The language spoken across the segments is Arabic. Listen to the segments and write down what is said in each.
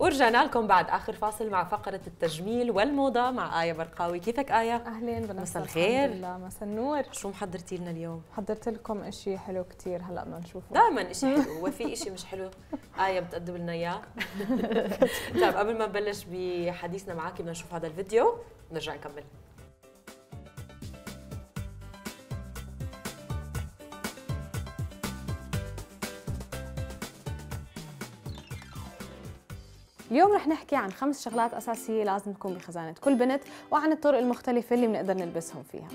ورجعنا لكم بعد اخر فاصل مع فقره التجميل والموضه مع ايه برقاوي كيفك ايه اهلين مساء الخير مساء النور شو محضرتي لنا اليوم حضرت لكم شيء حلو كثير هلا بدنا نشوفه دائما شيء حلو وفي شيء مش حلو ايه بتقدم لنا اياه طيب قبل ما نبلش بحديثنا معك بدنا نشوف هذا الفيديو نرجع نكمل اليوم رح نحكي عن خمس شغلات أساسية لازم تكون بخزانة كل بنت وعن الطرق المختلفة اللي بنقدر نلبسهم فيها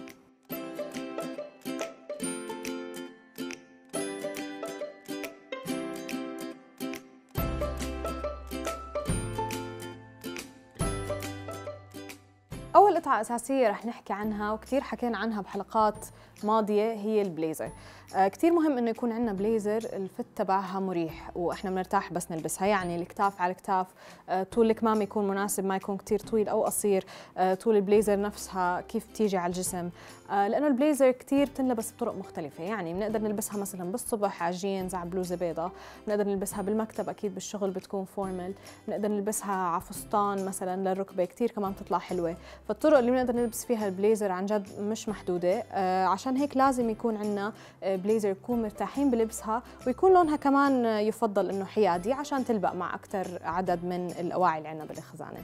قطعة أساسية رح نحكي عنها وكثير حكينا عنها بحلقات ماضية هي البليزر آه، كثير مهم إنه يكون عندنا بليزر الفت تبعها مريح وإحنا بنرتاح بس نلبسها يعني الكتاف على الكتاف آه، طول الكمام يكون مناسب ما يكون كثير طويل أو قصير آه، طول البليزر نفسها كيف تيجي على الجسم لأنه البليزر كثير تنلبس بطرق مختلفة يعني بنقدر نلبسها مثلا بالصبح على جينز على بلوزة بيضاء بنقدر نلبسها بالمكتب أكيد بالشغل بتكون فورمال بنقدر نلبسها على فستان مثلا للركبة كثير كمان بتطلع حلوة فالطرق الطرق اللي بنقدر نلبس فيها البليزر عن جد مش محدوده آه، عشان هيك لازم يكون عندنا آه، بليزر يكون مرتاحين بلبسها ويكون لونها كمان يفضل انه حيادي عشان تلبق مع اكثر عدد من الاواعي اللي عندنا بالخزانه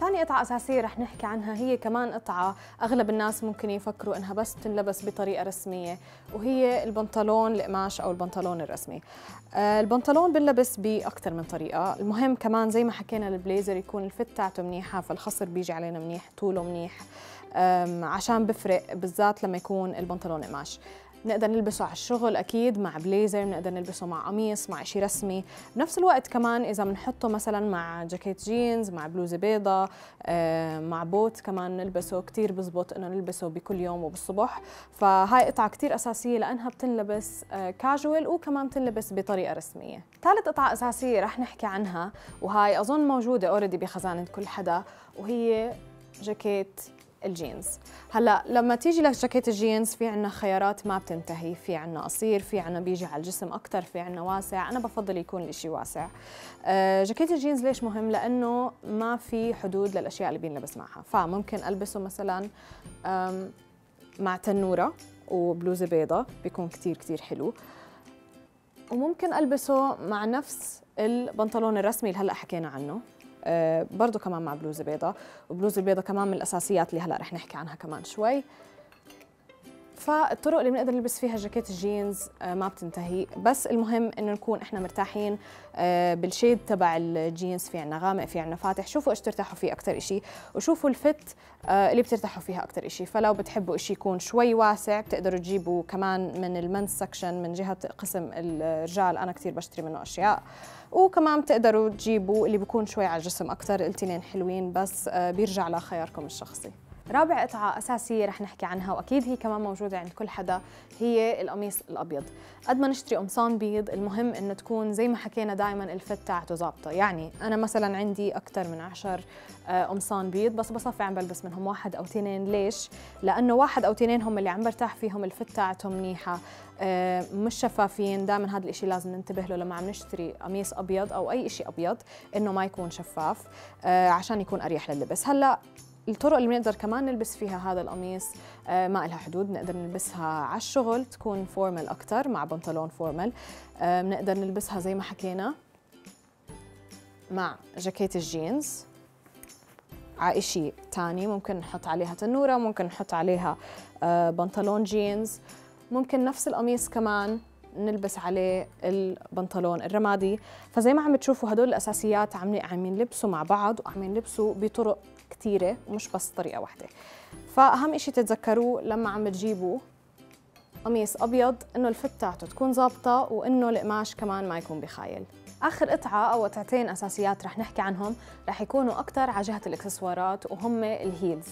ثاني قطعة أساسية رح نحكي عنها هي كمان قطعة أغلب الناس ممكن يفكروا إنها بس تنلبس بطريقة رسمية وهي البنطلون القماش أو البنطلون الرسمي آه، البنطلون بنلبس بأكثر من طريقة المهم كمان زي ما حكينا البليزر يكون الفت تاعته منيحة فالخصر بيجي علينا منيح طوله منيح عشان بفرق بالذات لما يكون البنطلون قماش بنقدر نلبسه على الشغل اكيد مع بليزر بنقدر نلبسه مع قميص مع شيء رسمي بنفس الوقت كمان اذا بنحطه مثلا مع جاكيت جينز مع بلوزه بيضة آه، مع بوت كمان نلبسه كثير بزبط انه نلبسه بكل يوم وبالصبح فهاي قطعه كثير اساسيه لانها بتنلبس كاجوال آه، وكمان بتنلبس بطريقه رسميه ثالث قطعه اساسيه رح نحكي عنها وهاي اظن موجوده اوريدي بخزانه كل حدا وهي جاكيت الجينز هلا لما تيجي لجاكيت الجينز في عنا خيارات ما بتنتهي في عنا قصير في عنا بيجي على الجسم اكثر في عنا واسع انا بفضل يكون الاشي واسع أه جاكيت الجينز ليش مهم لانه ما في حدود للاشياء اللي بينلبس معها فممكن البسه مثلا مع تنوره وبلوزه بيضة بيكون كتير كتير حلو وممكن البسه مع نفس البنطلون الرسمي اللي هلا حكينا عنه آه، برضه كمان مع بلوزه بيضة وبلوزه البيضة كمان من الأساسيات اللي هلأ رح نحكي عنها كمان شوي فالطرق اللي بنقدر نلبس فيها جاكيت الجينز آه، ما بتنتهي بس المهم انه نكون احنا مرتاحين آه، بالشيد تبع الجينز في عنا غامق في عنا فاتح شوفوا ايش ترتاحوا فيه اكثر شيء وشوفوا الفت اللي بترتاحوا فيها اكثر شيء فلو بتحبوا شيء يكون شوي واسع بتقدروا تجيبوا كمان من المنس سكشن من جهه قسم الرجال انا كثير بشتري منه اشياء وكمان بتقدروا تجيبوا اللي بيكون شوي على الجسم اكثر التنين حلوين بس آه، بيرجع لخياركم الشخصي رابع قطعة أساسية رح نحكي عنها وأكيد هي كمان موجودة عند كل حدا هي القميص الأبيض قد ما نشتري قمصان بيض المهم إنه تكون زي ما حكينا دائما الفت تاعته ظابطة يعني أنا مثلا عندي أكثر من عشر آه، قمصان بيض بس بصفي عم بلبس منهم واحد أو تنين ليش؟ لأنه واحد أو تنين هم اللي عم برتاح فيهم الفت تاعتهم منيحة آه، مش شفافين دائما هذا الإشي لازم ننتبه له لما عم نشتري قميص أبيض أو أي إشي أبيض إنه ما يكون شفاف آه، عشان يكون أريح لللبس هلأ الطرق اللي بنقدر كمان نلبس فيها هذا القميص آه، ما لها حدود بنقدر نلبسها على الشغل تكون فورمال اكثر مع بنطلون فورمال آه، بنقدر نلبسها زي ما حكينا مع جاكيت الجينز على شيء ثاني ممكن نحط عليها تنوره ممكن نحط عليها آه، بنطلون جينز ممكن نفس القميص كمان نلبس عليه البنطلون الرمادي فزي ما عم تشوفوا هدول الاساسيات عم عم ينلبسوا مع بعض وعم ينلبسوا بطرق كثيره ومش بس طريقه واحده فاهم شيء تتذكروه لما عم تجيبوا قميص ابيض انه الفت تاعته تكون ظابطه وانه القماش كمان ما يكون بخايل اخر قطعه او قطعتين اساسيات رح نحكي عنهم رح يكونوا اكثر على جهه الاكسسوارات وهم الهيلز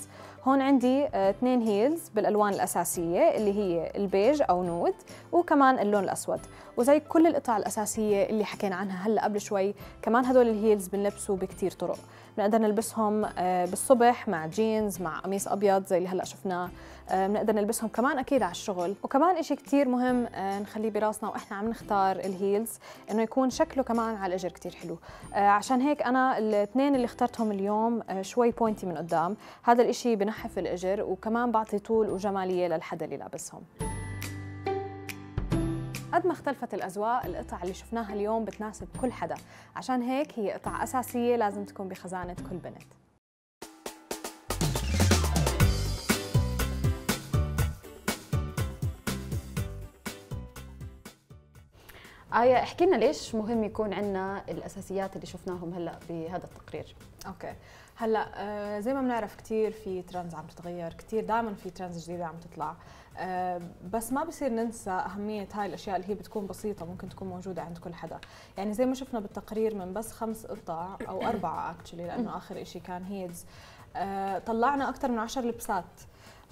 هون عندي آه، اثنين هيلز بالالوان الاساسيه اللي هي البيج او نود وكمان اللون الاسود وزي كل القطع الاساسيه اللي حكينا عنها هلا قبل شوي كمان هدول الهيلز بنلبسوا بكثير طرق بنقدر نلبسهم آه، بالصبح مع جينز مع قميص ابيض زي اللي هلا شفناه آه، بنقدر نلبسهم كمان اكيد على الشغل وكمان شيء كثير مهم نخليه براسنا واحنا عم نختار الهيلز انه يكون شكله كمان على الاجر كثير حلو عشان هيك انا الاثنين اللي اخترتهم اليوم شوي بوينتي من قدام هذا الشيء بنحن بنحف الاجر وكمان بعطي طول وجماليه للحدا اللي لابسهم قد ما اختلفت الأذواق القطع اللي شفناها اليوم بتناسب كل حدا عشان هيك هي قطع أساسية لازم تكون بخزانة كل بنت آية احكي لنا ليش مهم يكون عندنا الأساسيات اللي شفناهم هلا بهذا التقرير أوكي هلا آه، زي ما بنعرف كثير في ترندز عم تتغير كثير دائما في ترندز جديده عم تطلع آه، بس ما بصير ننسى اهميه هاي الاشياء اللي هي بتكون بسيطه ممكن تكون موجوده عند كل حدا يعني زي ما شفنا بالتقرير من بس خمس قطع او اربعه اكشلي لانه اخر شيء كان هيدز آه، طلعنا اكثر من 10 لبسات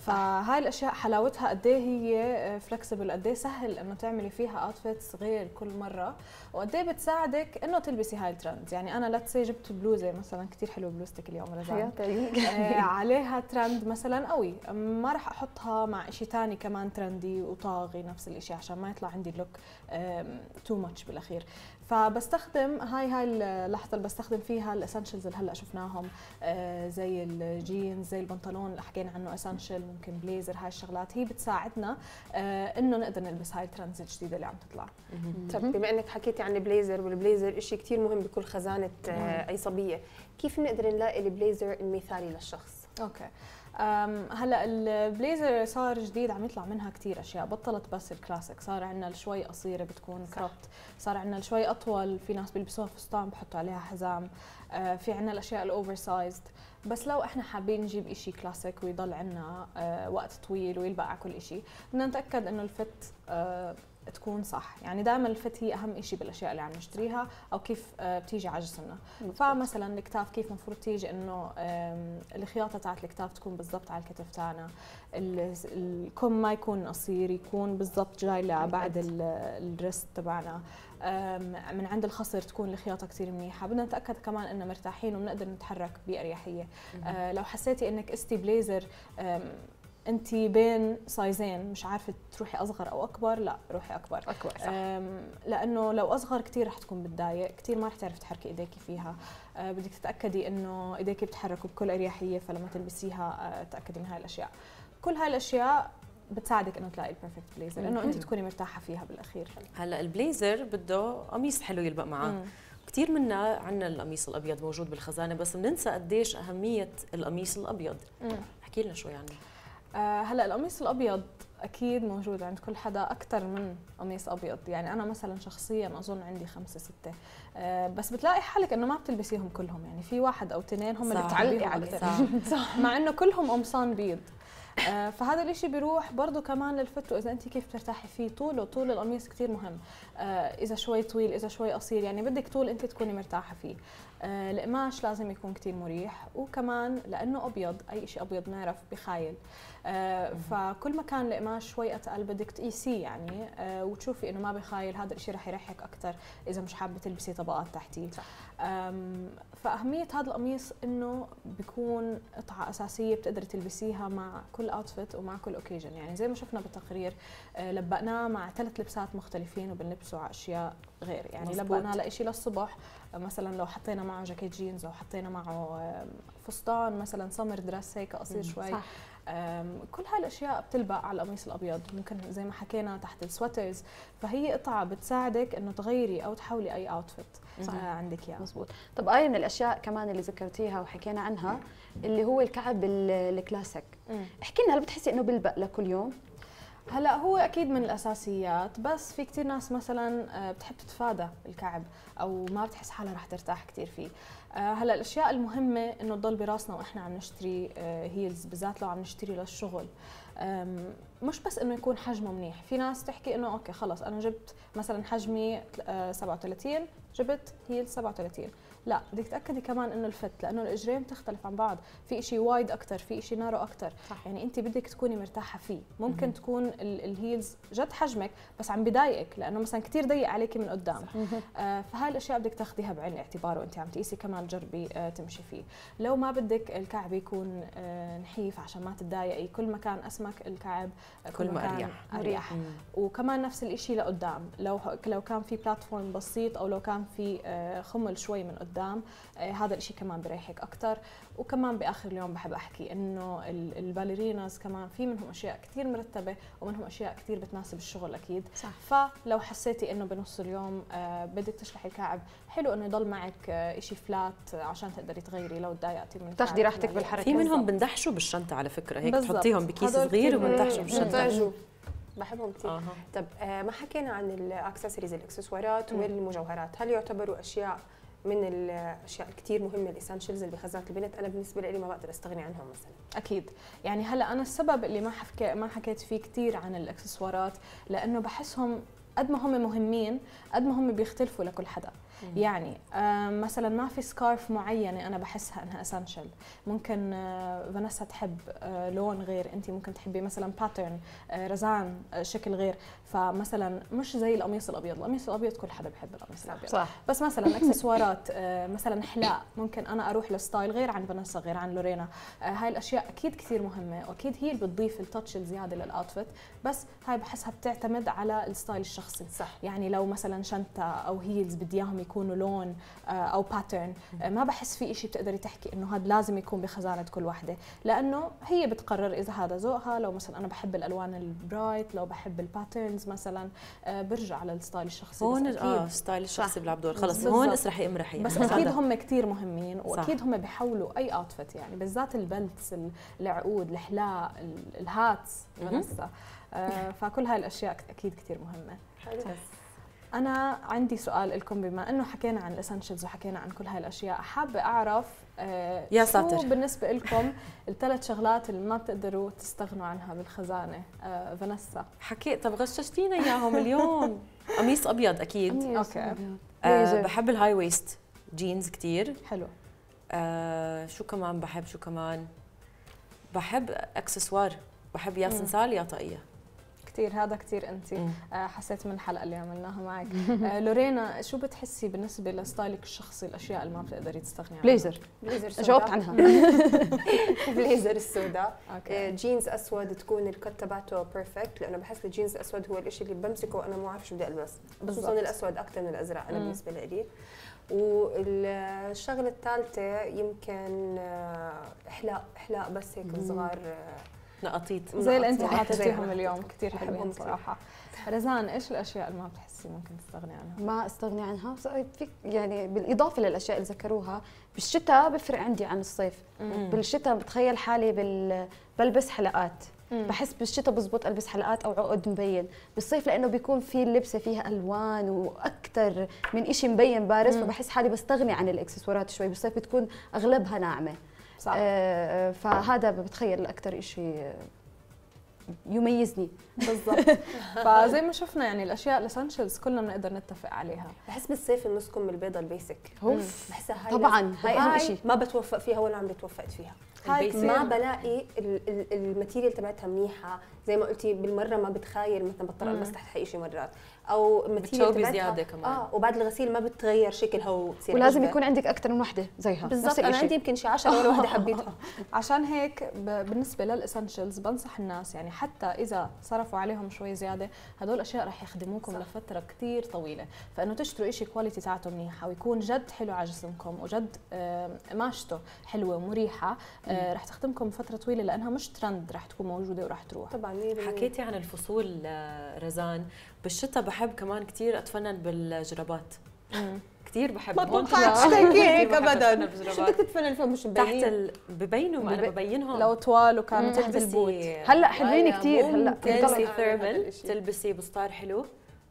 فهاي الاشياء حلاوتها قد ايه هي فلكسبل قد ايه سهل انه تعملي فيها اوتفيتس غير كل مره وقد ايه بتساعدك انه تلبسي هاي الترند يعني انا لتسي جبت بلوزه مثلا كثير حلوه بلوزتك اليوم رجاء آه، عليها ترند مثلا قوي ما راح احطها مع شيء ثاني كمان ترندي وطاغي نفس الشيء عشان ما يطلع عندي اللوك تو ماتش بالاخير فبستخدم هاي هاي اللحظه اللي بستخدم فيها الاسنشلز اللي هلا شفناهم آه، زي الجينز زي البنطلون اللي حكينا عنه اسنشل ممكن بليزر هاي الشغلات هي بتساعدنا آه، انه نقدر نلبس هاي الترندز الجديده اللي عم تطلع طب بما انك حكيتي عن البليزر والبليزر شيء كثير مهم بكل خزانه آه، نعم. اي صبيه كيف نقدر نلاقي البليزر المثالي للشخص اوكي هلا البليزر صار جديد عم يطلع منها كثير اشياء بطلت بس الكلاسيك صار عندنا شوي قصيره بتكون كروبت صار عندنا شوي اطول في ناس بيلبسوها فستان بحطوا عليها حزام أه، في عندنا الاشياء الاوفر سايزد بس لو احنا حابين نجيب شيء كلاسيك ويضل عندنا أه، وقت طويل ويلبق على كل شيء بدنا نتاكد انه الفت أه، تكون صح يعني دائما الفت هي اهم شيء بالاشياء اللي عم نشتريها او كيف آه، بتيجي على جسمنا فمثلا الكتاف كيف المفروض تيجي انه الخياطه تاعت الكتاف تكون بالضبط على الكتف تاعنا الكم ما يكون قصير يكون بالضبط جاي لبعد الريست تبعنا من عند الخصر تكون الخياطه كثير منيحه بدنا نتاكد كمان اننا مرتاحين وبنقدر نتحرك باريحيه آه، لو حسيتي انك قستي بليزر انت بين سايزين مش عارفه تروحي اصغر او اكبر لا روحي اكبر اكبر صح. لانه لو اصغر كثير رح تكون بتضايق كثير ما رح تعرفي تحركي ايديكي فيها أه، بدك تتاكدي انه ايديكي بتحركوا بكل اريحيه فلما تلبسيها أه، تاكدي من هاي الاشياء كل هاي الاشياء بتساعدك انه تلاقي البيرفكت بليزر لانه انت تكوني مرتاحه فيها بالاخير هلا البليزر بده قميص حلو يلبق معه كثير منا عندنا القميص الابيض موجود بالخزانه بس بننسى قديش اهميه القميص الابيض احكي لنا شوي عنه آه، هلا القميص الابيض اكيد موجود عند كل حدا اكثر من قميص ابيض يعني انا مثلا شخصيا اظن عندي خمسه سته أه بس بتلاقي حالك انه ما بتلبسيهم كلهم يعني في واحد او اثنين هم اللي بتعلقي على صح. صح مع انه كلهم قمصان بيض أه فهذا الاشي بيروح برضه كمان للفتو اذا انت كيف ترتاحي فيه طوله طول القميص كثير مهم أه اذا شوي طويل اذا شوي قصير يعني بدك طول انت تكوني مرتاحه فيه أه القماش لازم يكون كثير مريح وكمان لانه ابيض اي شيء ابيض نعرف بخايل آه، فكل ما كان القماش شوي اتقل بدك تقيسيه يعني آه، وتشوفي انه ما بخايل هذا الشيء رح يريحك اكثر اذا مش حابه تلبسي طبقات تحتيه فاهميه هذا القميص انه بيكون قطعه اساسيه بتقدري تلبسيها مع كل اوتفيت ومع كل اوكيجن يعني زي ما شفنا بالتقرير آه، لبقناه مع ثلاث لبسات مختلفين وبنلبسه على اشياء غير يعني لبقناه لشيء للصبح مثلا لو حطينا معه جاكيت جينز او حطينا معه فستان مثلا سمر دراس هيك قصير شوي صح. كل هالاشياء بتلبق على القميص الابيض ممكن زي ما حكينا تحت السواترز فهي قطعه بتساعدك انه تغيري او تحولي اي اوتفيت عندك اياه مزبوط طب اي من الاشياء كمان اللي ذكرتيها وحكينا عنها اللي هو الكعب الكلاسيك احكي لنا هل بتحسي انه بلبق لكل يوم هلا هو اكيد من الاساسيات بس في كثير ناس مثلا آه، بتحب تتفادى الكعب او ما بتحس حالها رح ترتاح كثير فيه آه، هلا الاشياء المهمه انه تضل براسنا واحنا عم نشتري آه، هيلز بالذات لو عم نشتري للشغل مش بس انه يكون حجمه منيح في ناس تحكي انه اوكي خلص انا جبت مثلا حجمي 37 آه، جبت هيل 37 لا بدك تتاكدي كمان انه الفت لانه الاجرين بتختلف عن بعض في شيء وايد اكثر في شيء نارو اكثر صح. يعني انت بدك تكوني مرتاحه فيه ممكن مم. تكون الهيلز جد حجمك بس عم بضايقك لانه مثلا كثير ضيق عليكي من قدام آه فهاي الاشياء بدك تاخذيها بعين الاعتبار وانت عم تقيسي كمان جربي آه تمشي فيه لو ما بدك الكعب يكون آه نحيف عشان ما تتضايقي كل ما كان اسمك الكعب كل ما اريح اريح مم. وكمان نفس الشيء لقدام لو لو كان في بلاتفورم بسيط او لو كان في آه، خمل شوي من قدام آه، هذا الشيء كمان بريحك اكثر وكمان باخر اليوم بحب احكي انه الباليريناز كمان في منهم اشياء كثير مرتبه ومنهم اشياء كثير بتناسب الشغل اكيد صح. فلو حسيتي انه بنص اليوم آه، بدك تشلحي الكعب حلو انه يضل معك شيء فلات عشان تقدري تغيري لو تضايقتي من تاخذي راحتك بالحركه في منهم بندحشوا بالشنطه على فكره هيك بتحطيهم تحطيهم بكيس صغير وبندحشوا شطرنج بحبهم كثير آه. طب آه ما حكينا عن الاكسسوارز الاكسسوارات والمجوهرات هل يعتبروا اشياء من الاشياء الكثير مهمه الاسانشلز اللي بخزانه البنت انا بالنسبه لي ما بقدر استغني عنهم مثلا اكيد يعني هلا انا السبب اللي ما حكي ما حكيت فيه كثير عن الاكسسوارات لانه بحسهم قد ما هم مهمين قد ما هم بيختلفوا لكل حدا يعني آه، مثلا ما في سكارف معينه انا بحسها انها اسنشال ممكن آه، فانيسا تحب آه، لون غير انت ممكن تحبي مثلا باترن رزان شكل غير فمثلا مش زي القميص الابيض القميص الابيض كل حدا بحب القميص الابيض صح. بس مثلا اكسسوارات مثلا حلاق ممكن انا اروح لستايل غير عن فانيسا غير عن لورينا هاي الاشياء اكيد كثير مهمه واكيد هي اللي بتضيف التاتش الزياده للاوتفيت بس هاي بحسها بتعتمد على الستايل الشخصي صح. يعني لو مثلا شنطه او هيلز بدي اياهم يكونوا لون آه، او باترن ما بحس في شيء بتقدري تحكي انه هذا لازم يكون بخزانه كل وحده لانه هي بتقرر اذا هذا ذوقها لو مثلا انا بحب الالوان البرايت لو بحب الباترنز مثلا آه، برجع على الستايل الشخصي هون اه الستايل الشخصي بيلعب دور خلص هون اسرحي امرحي بس اكيد هم كثير مهمين واكيد هم بيحولوا اي اوتفيت يعني بالذات البلتس العقود الحلاق الهاتس آه، فكل هاي الاشياء اكيد كثير مهمه حلو انا عندي سؤال لكم بما انه حكينا عن الاسنشلز وحكينا عن كل هاي الاشياء حابه اعرف آه، يا ساتر شو بالنسبه لكم الثلاث شغلات اللي ما بتقدروا تستغنوا عنها بالخزانه آه فانيسا حكي طب غششتينا اياهم اليوم قميص ابيض اكيد قميص اوكي أبيض. آه بحب الهاي ويست جينز كثير حلو آه شو كمان بحب شو كمان بحب اكسسوار بحب يا سنسال يا طاقيه كثير هذا كثير انت آه، حسيت من الحلقه اللي عملناها معك آه، لورينا شو بتحسي بالنسبه لستايلك الشخصي الاشياء اللي ما بتقدري تستغني عنها بليزر بليزر سوداء جاوبت عنها بليزر السوداء آه، جينز اسود تكون الكت تبعته بيرفكت لانه بحس الجينز الاسود هو الشيء اللي بمسكه وانا ما بعرف شو بدي البس خصوصا الاسود اكثر من الازرق انا بالنسبه لي والشغله الثالثه يمكن احلاق احلاق بس هيك صغار نقطيط زي اللي انت حاطتيهم اليوم كثير حلوين صراحه رزان ايش الاشياء اللي ما بتحسي ممكن تستغني عنها؟ ما استغني عنها يعني بالاضافه للاشياء اللي ذكروها بالشتاء بفرق عندي عن الصيف مم. بالشتاء بتخيل حالي بال... بلبس حلقات مم. بحس بالشتاء بزبط البس حلقات او عقد مبين بالصيف لانه بيكون في اللبسه فيها الوان واكثر من شيء مبين بارز مم. فبحس حالي بستغني عن الاكسسوارات شوي بالصيف بتكون اغلبها ناعمه صح. آه، آه، فهذا بتخيل اكثر شيء يميزني بالضبط فزي ما شفنا يعني الاشياء الاسنشلز كلنا بنقدر نتفق عليها بحس بالصيف النسكم البيضه البيسك اوف بحسها هاي طبعا هاي اهم شيء ما بتوفق فيها ولا عم بتوفقت فيها هاي ما بلاقي الماتيريال تبعتها منيحه زي ما قلتي بالمره ما بتخاير مثلا بضطر البس تحت حقي شيء مرات او ماتيريال تبعتها زياده كمان اه وبعد الغسيل ما بتغير شكلها وبتصير ولازم عجبة. يكون عندك اكثر من وحده زيها بالضبط انا عندي يمكن شي 10 ولا وحده حبيتها عشان هيك بالنسبه للاسنشلز بنصح الناس يعني حتى اذا صرفوا عليهم شوي زياده هدول اشياء رح يخدموكم صح. لفتره كثير طويله فانه تشتروا شيء كواليتي تاعته منيحه ويكون جد حلو على جسمكم وجد قماشته حلوه ومريحه آه، رح تخدمكم فتره طويله لانها مش ترند رح تكون موجوده ورح تروح طبعا حكيتي عن الفصول آه، رزان بالشتاء بحب كمان كثير اتفنن بالجرابات كثير بحب ما توقعتش هيك ابدا شو بدك تتفنن فيهم مش مبين تحت ال... ببينوا ما انا ببينهم لو طوال وكانوا تحت البوت هلا حلوين كثير هلا تلبسي ثيرمال تلبسي بستار حلو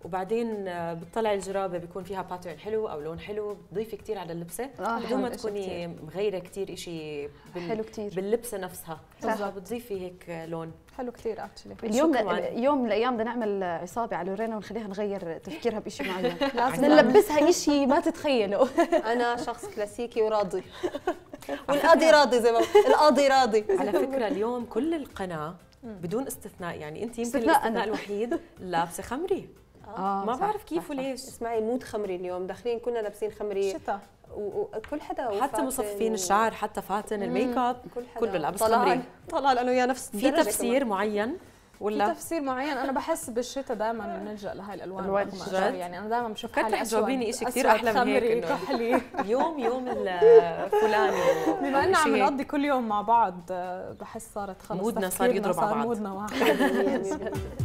وبعدين آه، بتطلع الجرابه بيكون فيها باترن حلو او لون حلو بتضيفي كثير على اللبسه آه بدون ما تكوني مغيره كثير شيء بال... حلو كثير باللبسه نفسها بالضبط بتضيفي هيك آه، لون حلو كثير اكشلي اليوم يوم من الايام بدنا نعمل عصابه على لورينا ونخليها نغير تفكيرها بشيء معين لازم نلبسها شيء ما تتخيله انا شخص كلاسيكي وراضي والقاضي راضي زي ما القاضي راضي على فكره اليوم كل القناه بدون استثناء يعني انت يمكن الاستثناء الوحيد لابسه خمري آه. آه ما صح بعرف كيف وليش اسمعي مود خمري اليوم داخلين كلنا لابسين خمري شتا وكل حدا حتى مصففين الشعر حتى فاتن الميك اب كل حدا كله لابس خمري طلال انا وياه نفس في تفسير كمان. معين ولا في تفسير معين انا بحس بالشتاء دائما بنلجا لهي الالوان رغم يعني انا دائما بشوف كنت تجاوبيني شيء كثير احلى من هيك كحلي يوم يوم الفلاني بما انه عم نقضي كل يوم مع بعض بحس صارت خلص مودنا صار يضرب على بعض مودنا واحد